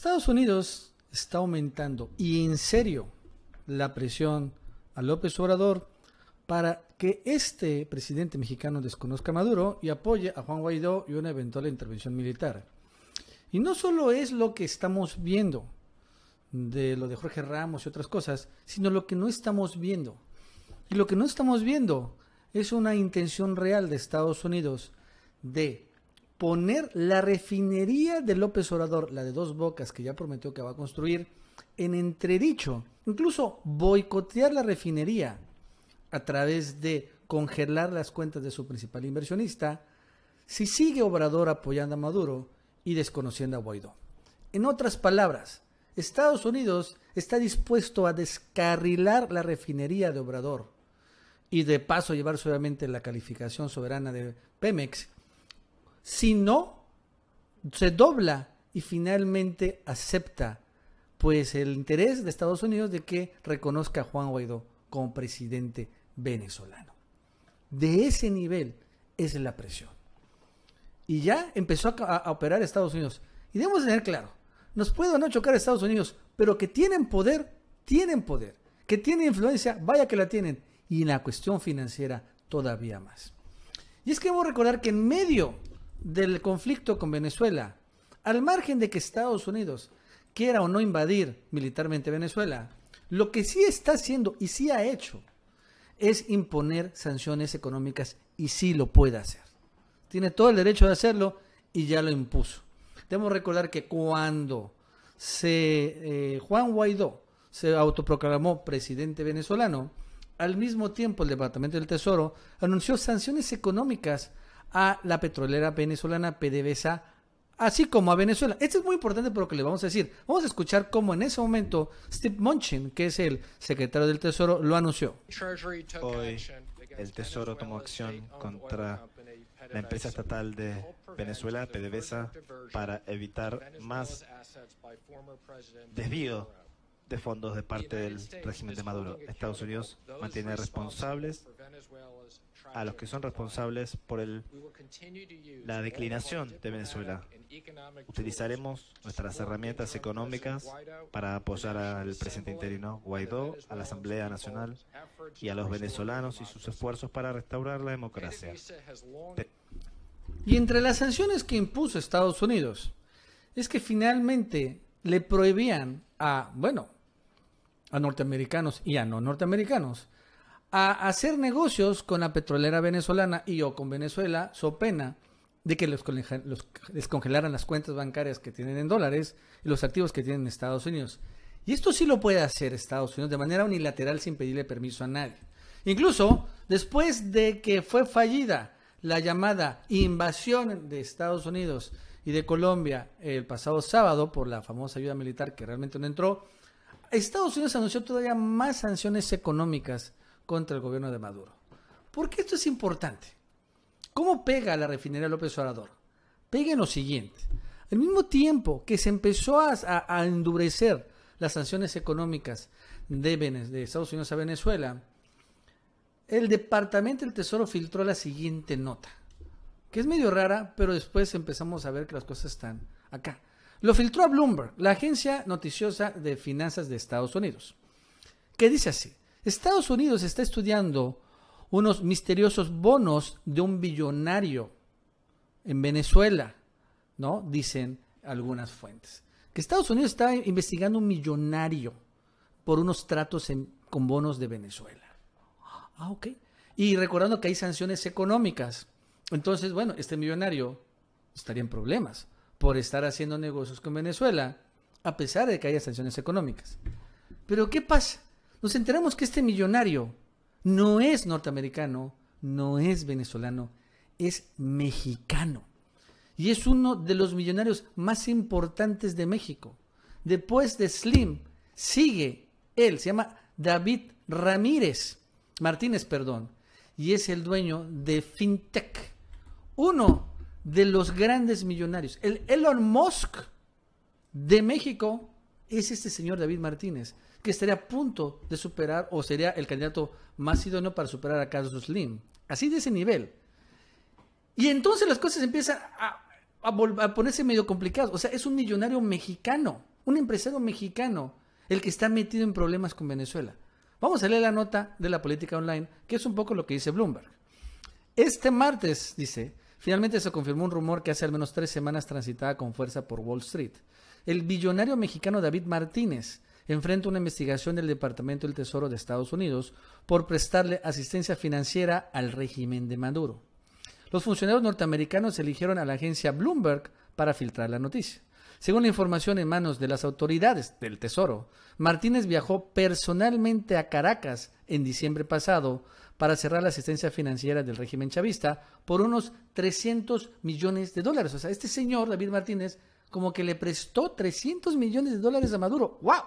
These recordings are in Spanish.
Estados Unidos está aumentando y en serio la presión a López Obrador para que este presidente mexicano desconozca a Maduro y apoye a Juan Guaidó y una eventual intervención militar. Y no solo es lo que estamos viendo de lo de Jorge Ramos y otras cosas, sino lo que no estamos viendo. Y lo que no estamos viendo es una intención real de Estados Unidos de poner la refinería de López Obrador, la de dos bocas que ya prometió que va a construir, en entredicho. Incluso boicotear la refinería a través de congelar las cuentas de su principal inversionista, si sigue Obrador apoyando a Maduro y desconociendo a Guaidó. En otras palabras, Estados Unidos está dispuesto a descarrilar la refinería de Obrador y de paso llevar solamente la calificación soberana de Pemex si no, se dobla y finalmente acepta pues el interés de Estados Unidos de que reconozca a Juan Guaidó como presidente venezolano. De ese nivel es la presión. Y ya empezó a, operar Estados Unidos. Y debemos tener claro, nos puede no chocar Estados Unidos, pero que tienen poder, tienen poder. Que tienen influencia, vaya que la tienen. Y en la cuestión financiera todavía más. Y es que debemos recordar que en medio del conflicto con Venezuela, al margen de que Estados Unidos quiera o no invadir militarmente Venezuela, lo que sí está haciendo y sí ha hecho es imponer sanciones económicas y sí lo puede hacer. Tiene todo el derecho de hacerlo y ya lo impuso. Debemos recordar que cuando se, eh, Juan Guaidó se autoproclamó presidente venezolano, al mismo tiempo el Departamento del Tesoro anunció sanciones económicas a la petrolera venezolana PDVSA, así como a Venezuela. Esto es muy importante por lo que le vamos a decir. Vamos a escuchar cómo en ese momento Steve Munchin, que es el secretario del Tesoro, lo anunció. Hoy el Tesoro tomó acción contra la empresa estatal de Venezuela, PDVSA, para evitar más desvío de fondos de parte del régimen de Maduro. Estados Unidos mantiene responsables a los que son responsables por la declinación de Venezuela. Utilizaremos nuestras herramientas económicas para apoyar al presidente interino Guaidó, a la Asamblea Nacional y a los venezolanos y sus esfuerzos para restaurar la democracia. Y entre las sanciones que impuso Estados Unidos es que finalmente le prohibían a, bueno, a norteamericanos y a no norteamericanos a hacer negocios con la petrolera venezolana y o con Venezuela, so pena de que los, descongelaran las cuentas bancarias que tienen en dólares y los activos que tienen en Estados Unidos. Y esto sí lo puede hacer Estados Unidos de manera unilateral sin pedirle permiso a nadie. Incluso después de que fue fallida la llamada invasión de Estados Unidos y de Colombia el pasado sábado por la famosa ayuda militar que realmente no entró, Estados Unidos anunció todavía más sanciones económicas contra el gobierno de Maduro. ¿Por qué esto es importante? ¿Cómo pega la refinería López Obrador? Pega en lo siguiente. Al mismo tiempo que se empezó a, endurecer las sanciones económicas de Estados Unidos a Venezuela, el Departamento del Tesoro filtró la siguiente nota, que es medio rara, pero después empezamos a ver que las cosas están acá. Lo filtró a Bloomberg, la agencia noticiosa de finanzas de Estados Unidos, que dice así. Estados Unidos está estudiando unos misteriosos bonos de un billonario en Venezuela, ¿no? Dicen algunas fuentes. Que Estados Unidos está investigando un millonario por unos tratos con bonos de Venezuela. Ah, ok. Y recordando que hay sanciones económicas. Entonces, bueno, este millonario estaría en problemas por estar haciendo negocios con Venezuela, a pesar de que haya sanciones económicas. Pero ¿qué pasa? nos enteramos que este millonario no es norteamericano, no es venezolano, es mexicano. Y es uno de los millonarios más importantes de México. Después de Slim, sigue él, se llama David Ramírez, Martínez, perdón, y es el dueño de FinTech, uno de los grandes millonarios. El Elon Musk de México es este señor David Martínez que estaría a punto de superar o sería el candidato más idóneo para superar a Carlos Slim. Así de ese nivel. Y entonces las cosas empiezan a, ponerse medio complicadas. O sea, es un millonario mexicano, un empresario mexicano, el que está metido en problemas con Venezuela. Vamos a leer la nota de la política online, que es un poco lo que dice Bloomberg. Este martes, dice, Finalmente se confirmó un rumor que hace al menos tres semanas transitaba con fuerza por Wall Street. El billonario mexicano David Martínez enfrenta una investigación del Departamento del Tesoro de Estados Unidos por prestarle asistencia financiera al régimen de Maduro. Los funcionarios norteamericanos eligieron a la agencia Bloomberg para filtrar la noticia. Según la información en manos de las autoridades del Tesoro, Martínez viajó personalmente a Caracas en diciembre pasado para cerrar la asistencia financiera del régimen chavista por unos 300 millones de dólares. O sea, este señor, David Martínez, como que le prestó 300 millones de dólares a Maduro. ¡Wow!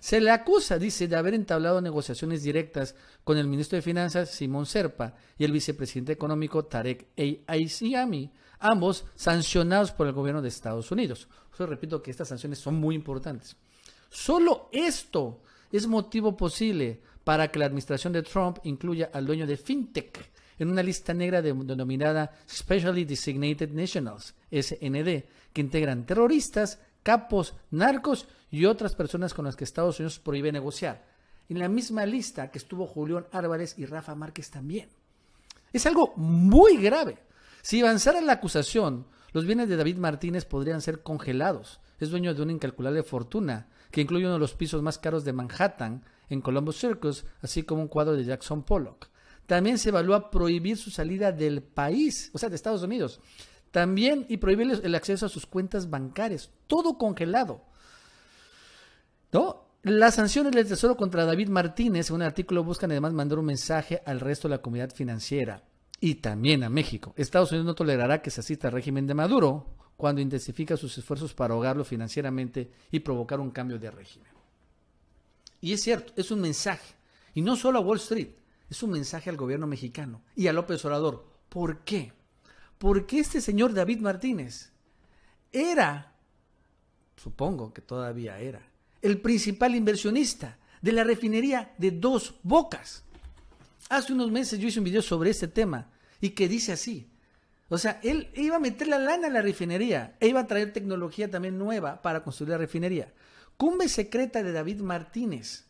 Se le acusa, dice, de haber entablado negociaciones directas con el ministro de Finanzas, Simón Serpa, y el vicepresidente económico, Tarek Aisiami, ambos sancionados por el gobierno de Estados Unidos. Yo repito que estas sanciones son muy importantes. Solo esto es motivo posible para que la administración de Trump incluya al dueño de FinTech en una lista negra denominada Specially Designated Nationals, SND, que integran terroristas capos, narcos y otras personas con las que Estados Unidos prohíbe negociar. En la misma lista que estuvo Julián Álvarez y Rafa Márquez también. Es algo muy grave. Si avanzara la acusación, los bienes de David Martínez podrían ser congelados. Es dueño de una incalculable fortuna, que incluye uno de los pisos más caros de Manhattan, en Columbus Circus, así como un cuadro de Jackson Pollock. También se evalúa prohibir su salida del país, o sea, de Estados Unidos. También y prohibirles el acceso a sus cuentas bancarias. Todo congelado. ¿No? Las sanciones del Tesoro contra David Martínez, según el artículo, buscan además mandar un mensaje al resto de la comunidad financiera y también a México. Estados Unidos no tolerará que se asista al régimen de Maduro cuando intensifica sus esfuerzos para ahogarlo financieramente y provocar un cambio de régimen. Y es cierto, es un mensaje. Y no solo a Wall Street, es un mensaje al gobierno mexicano y a López Obrador. ¿Por qué? porque este señor David Martínez era, supongo que todavía era, el principal inversionista de la refinería de dos bocas. Hace unos meses yo hice un video sobre este tema y que dice así. O sea, él iba a meter la lana en la refinería e iba a traer tecnología también nueva para construir la refinería. Cumbe secreta de David Martínez,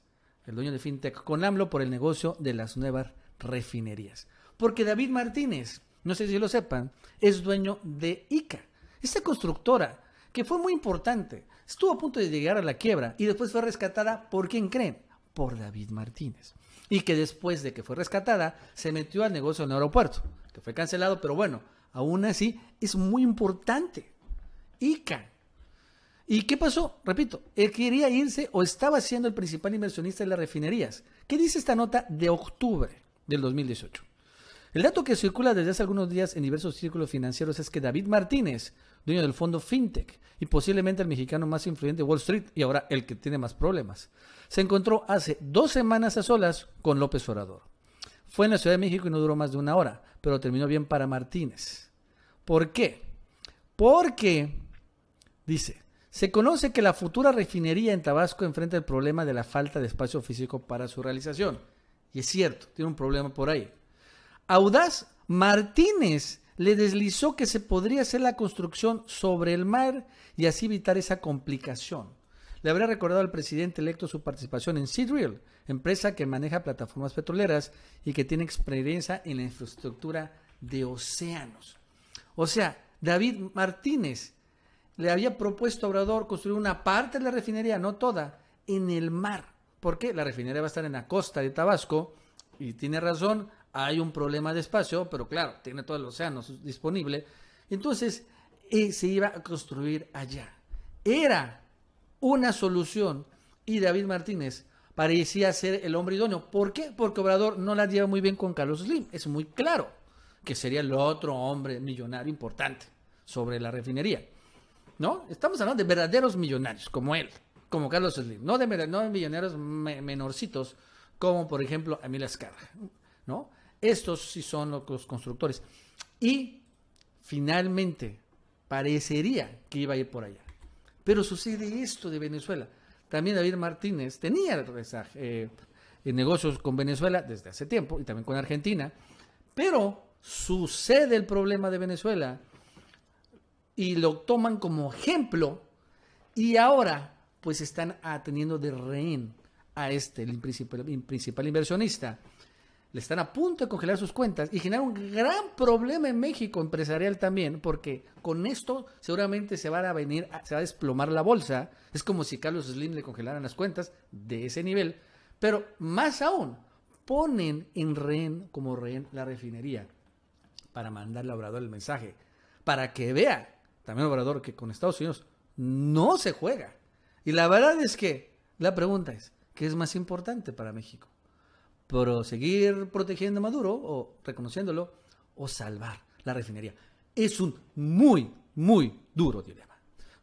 el dueño de FinTech, con AMLO por el negocio de las nuevas refinerías. Porque David Martínez no sé si lo sepan, es dueño de ICA, esta constructora que fue muy importante. Estuvo a punto de llegar a la quiebra y después fue rescatada por quién creen, por David Martínez. Y que después de que fue rescatada, se metió al negocio en el aeropuerto, que fue cancelado, pero bueno, aún así es muy importante. ICA. ¿Y qué pasó? Repito, él quería irse o estaba siendo el principal inversionista de las refinerías. ¿Qué dice esta nota de octubre del 2018? El dato que circula desde hace algunos días en diversos círculos financieros es que David Martínez, dueño del fondo FinTech y posiblemente el mexicano más influyente de Wall Street y ahora el que tiene más problemas, se encontró hace dos semanas a solas con López Obrador. Fue en la Ciudad de México y no duró más de una hora, pero terminó bien para Martínez. ¿Por qué? Porque, dice, se conoce que la futura refinería en Tabasco enfrenta el problema de la falta de espacio físico para su realización. Y es cierto, tiene un problema por ahí. Audaz Martínez le deslizó que se podría hacer la construcción sobre el mar y así evitar esa complicación. Le habría recordado al presidente electo su participación en Seedreal, empresa que maneja plataformas petroleras y que tiene experiencia en la infraestructura de océanos. O sea, David Martínez le había propuesto a Obrador construir una parte de la refinería, no toda, en el mar. Porque la refinería va a estar en la costa de Tabasco y tiene razón, hay un problema de espacio, pero claro, tiene todo el océano disponible. Entonces, eh, se iba a construir allá. Era una solución y David Martínez parecía ser el hombre idóneo. ¿Por qué? Porque Obrador no la lleva muy bien con Carlos Slim. Es muy claro que sería el otro hombre millonario importante sobre la refinería. ¿No? Estamos hablando de verdaderos millonarios, como él, como Carlos Slim, no de, millonarios menorcitos, como por ejemplo Emil Azcárraga, ¿no? Estos sí son los constructores. Y finalmente, parecería que iba a ir por allá. Pero sucede esto de Venezuela. También David Martínez tenía eh, negocios con Venezuela desde hace tiempo y también con Argentina. Pero sucede el problema de Venezuela y lo toman como ejemplo y ahora pues están atendiendo de rehén a este, el principal inversionista le están a punto de congelar sus cuentas y generar un gran problema en México empresarial también, porque con esto seguramente se va a venir, se va a desplomar la bolsa. Es como si Carlos Slim le congelaran las cuentas de ese nivel, pero más aún, ponen en rehén como rehén la refinería para mandarle a Obrador el mensaje, para que vea también Obrador que con Estados Unidos no se juega. Y la verdad es que la pregunta es, ¿qué es más importante para México? pero seguir protegiendo a Maduro o reconociéndolo o salvar la refinería. Es un muy, muy duro dilema.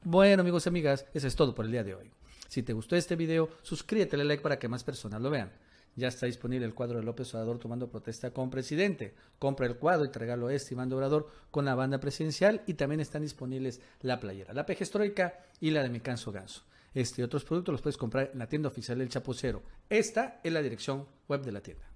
Bueno, amigos y amigas, eso es todo por el día de hoy. Si te gustó este video, suscríbete, al like para que más personas lo vean. Ya está disponible el cuadro de López Obrador tomando protesta con presidente. Compra el cuadro y trágalo este mando Obrador con la banda presidencial y también están disponibles la playera, la estroica y la de Mi Canso Ganso. Este y otros productos los puedes comprar en la tienda oficial del Chapucero. Esta es la dirección web de la tienda.